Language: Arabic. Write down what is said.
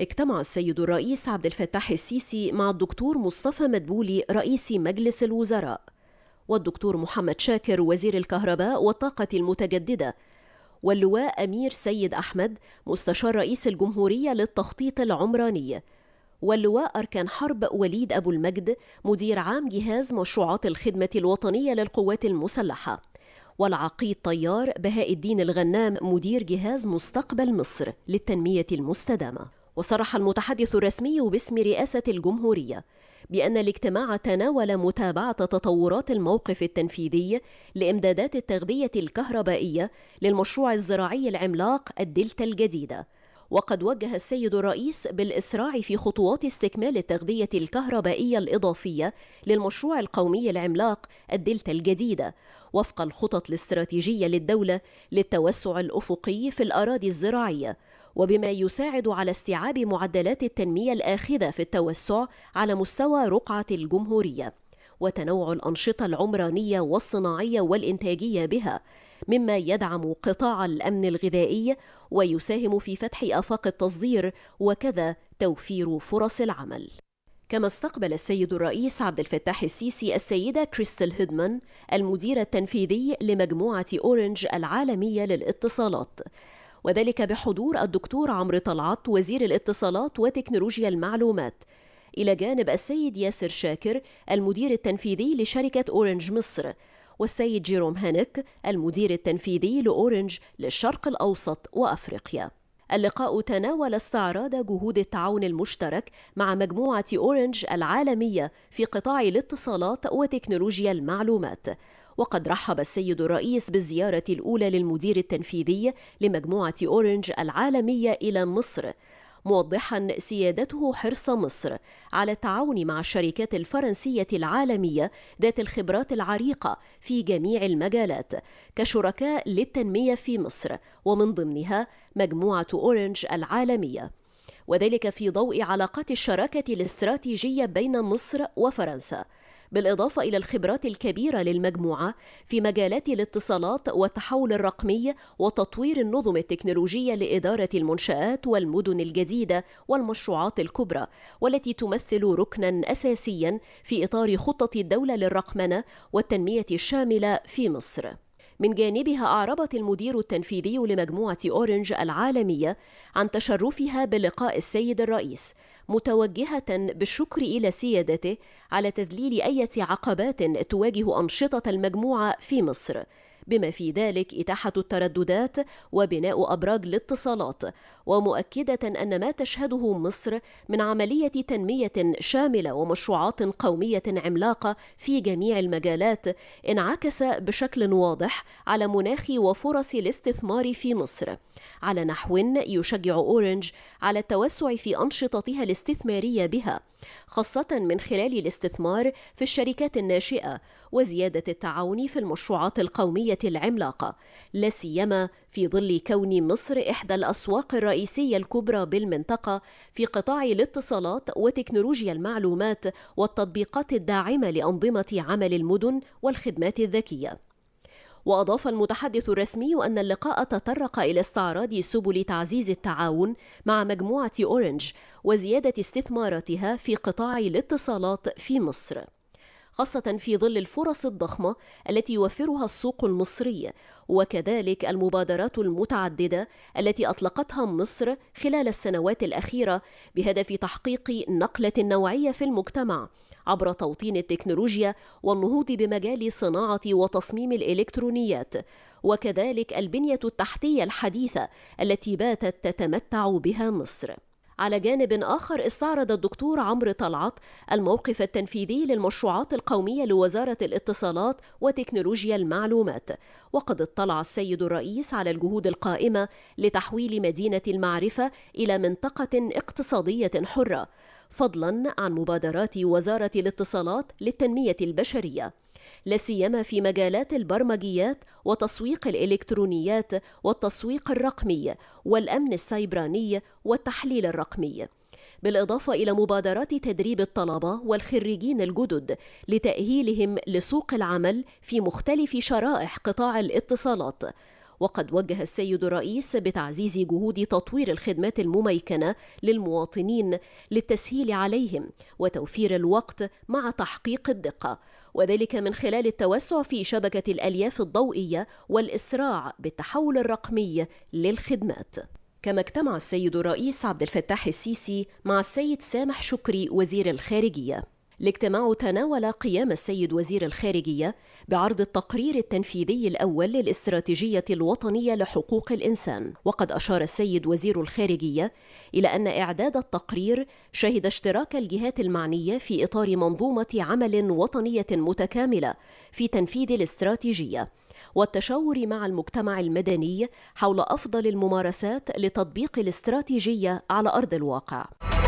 اجتمع السيد الرئيس عبد الفتاح السيسي مع الدكتور مصطفى مدبولي رئيس مجلس الوزراء والدكتور محمد شاكر وزير الكهرباء والطاقة المتجددة واللواء أمير سيد أحمد مستشار رئيس الجمهورية للتخطيط العمراني واللواء أركان حرب وليد أبو المجد مدير عام جهاز مشروعات الخدمة الوطنية للقوات المسلحة والعقيد طيار بهاء الدين الغنام مدير جهاز مستقبل مصر للتنمية المستدامة وصرح المتحدث الرسمي باسم رئاسة الجمهورية بأن الاجتماع تناول متابعة تطورات الموقف التنفيذي لإمدادات التغذية الكهربائية للمشروع الزراعي العملاق الدلتا الجديدة وقد وجه السيد الرئيس بالإسراع في خطوات استكمال التغذية الكهربائية الإضافية للمشروع القومي العملاق الدلتا الجديدة وفق الخطط الاستراتيجية للدولة للتوسع الأفقي في الأراضي الزراعية وبما يساعد على استيعاب معدلات التنمية الآخذة في التوسع على مستوى رقعة الجمهورية وتنوع الأنشطة العمرانية والصناعية والإنتاجية بها مما يدعم قطاع الأمن الغذائي ويساهم في فتح آفاق التصدير وكذا توفير فرص العمل كما استقبل السيد الرئيس عبد الفتاح السيسي السيدة كريستال هيدمان المدير التنفيذي لمجموعة أورنج العالمية للاتصالات وذلك بحضور الدكتور عمرو طلعت وزير الاتصالات وتكنولوجيا المعلومات إلى جانب السيد ياسر شاكر المدير التنفيذي لشركة أورنج مصر والسيد جيروم هانك المدير التنفيذي لأورنج للشرق الأوسط وأفريقيا اللقاء تناول استعراض جهود التعاون المشترك مع مجموعة أورنج العالمية في قطاع الاتصالات وتكنولوجيا المعلومات وقد رحب السيد الرئيس بالزيارة الأولى للمدير التنفيذي لمجموعة أورنج العالمية إلى مصر موضحا سيادته حرص مصر على التعاون مع الشركات الفرنسيه العالميه ذات الخبرات العريقه في جميع المجالات كشركاء للتنميه في مصر ومن ضمنها مجموعه اورنج العالميه وذلك في ضوء علاقات الشراكه الاستراتيجيه بين مصر وفرنسا بالإضافة إلى الخبرات الكبيرة للمجموعة في مجالات الاتصالات والتحول الرقمي وتطوير النظم التكنولوجية لإدارة المنشآت والمدن الجديدة والمشروعات الكبرى والتي تمثل ركنا أساسيا في إطار خطة الدولة للرقمنة والتنمية الشاملة في مصر من جانبها أعربت المدير التنفيذي لمجموعة أورنج العالمية عن تشرفها بلقاء السيد الرئيس متوجهة بالشكر إلى سيادته على تذليل أي عقبات تواجه أنشطة المجموعة في مصر بما في ذلك إتاحة الترددات وبناء أبراج الاتصالات ومؤكدة أن ما تشهده مصر من عملية تنمية شاملة ومشروعات قومية عملاقة في جميع المجالات انعكس بشكل واضح على مناخ وفرص الاستثمار في مصر على نحو يشجع أورنج على التوسع في أنشطتها الاستثمارية بها خاصة من خلال الاستثمار في الشركات الناشئة وزيادة التعاون في المشروعات القومية العملاقة، لا سيما في ظل كون مصر إحدى الأسواق الرئيسية الكبرى بالمنطقة في قطاع الاتصالات وتكنولوجيا المعلومات والتطبيقات الداعمة لأنظمة عمل المدن والخدمات الذكية. وأضاف المتحدث الرسمي أن اللقاء تطرق إلى استعراض سبل تعزيز التعاون مع مجموعة أورنج وزيادة استثماراتها في قطاع الاتصالات في مصر خاصة في ظل الفرص الضخمة التي يوفرها السوق المصري وكذلك المبادرات المتعددة التي أطلقتها مصر خلال السنوات الأخيرة بهدف تحقيق نقلة نوعية في المجتمع عبر توطين التكنولوجيا والنهوض بمجال صناعة وتصميم الإلكترونيات وكذلك البنية التحتية الحديثة التي باتت تتمتع بها مصر على جانب آخر استعرض الدكتور عمرو طلعت الموقف التنفيذي للمشروعات القومية لوزارة الاتصالات وتكنولوجيا المعلومات وقد اطلع السيد الرئيس على الجهود القائمة لتحويل مدينة المعرفة إلى منطقة اقتصادية حرة فضلا عن مبادرات وزارة الاتصالات للتنمية البشرية لاسيما في مجالات البرمجيات وتسويق الالكترونيات والتسويق الرقمي والامن السيبراني والتحليل الرقمي بالاضافه الى مبادرات تدريب الطلبه والخريجين الجدد لتاهيلهم لسوق العمل في مختلف شرائح قطاع الاتصالات وقد وجه السيد الرئيس بتعزيز جهود تطوير الخدمات المميكنه للمواطنين للتسهيل عليهم وتوفير الوقت مع تحقيق الدقه وذلك من خلال التوسع في شبكة الألياف الضوئية والإسراع بالتحول الرقمي للخدمات كما اجتمع السيد الرئيس عبد الفتاح السيسي مع السيد سامح شكري وزير الخارجية الاجتماع تناول قيام السيد وزير الخارجية بعرض التقرير التنفيذي الأول للاستراتيجية الوطنية لحقوق الإنسان وقد أشار السيد وزير الخارجية إلى أن إعداد التقرير شهد اشتراك الجهات المعنية في إطار منظومة عمل وطنية متكاملة في تنفيذ الاستراتيجية والتشاور مع المجتمع المدني حول أفضل الممارسات لتطبيق الاستراتيجية على أرض الواقع